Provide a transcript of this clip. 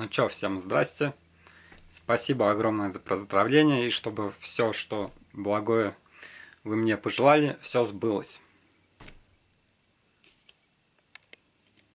Ну чё, всем здрасте. Спасибо огромное за поздравление и чтобы все, что благое вы мне пожелали, все сбылось.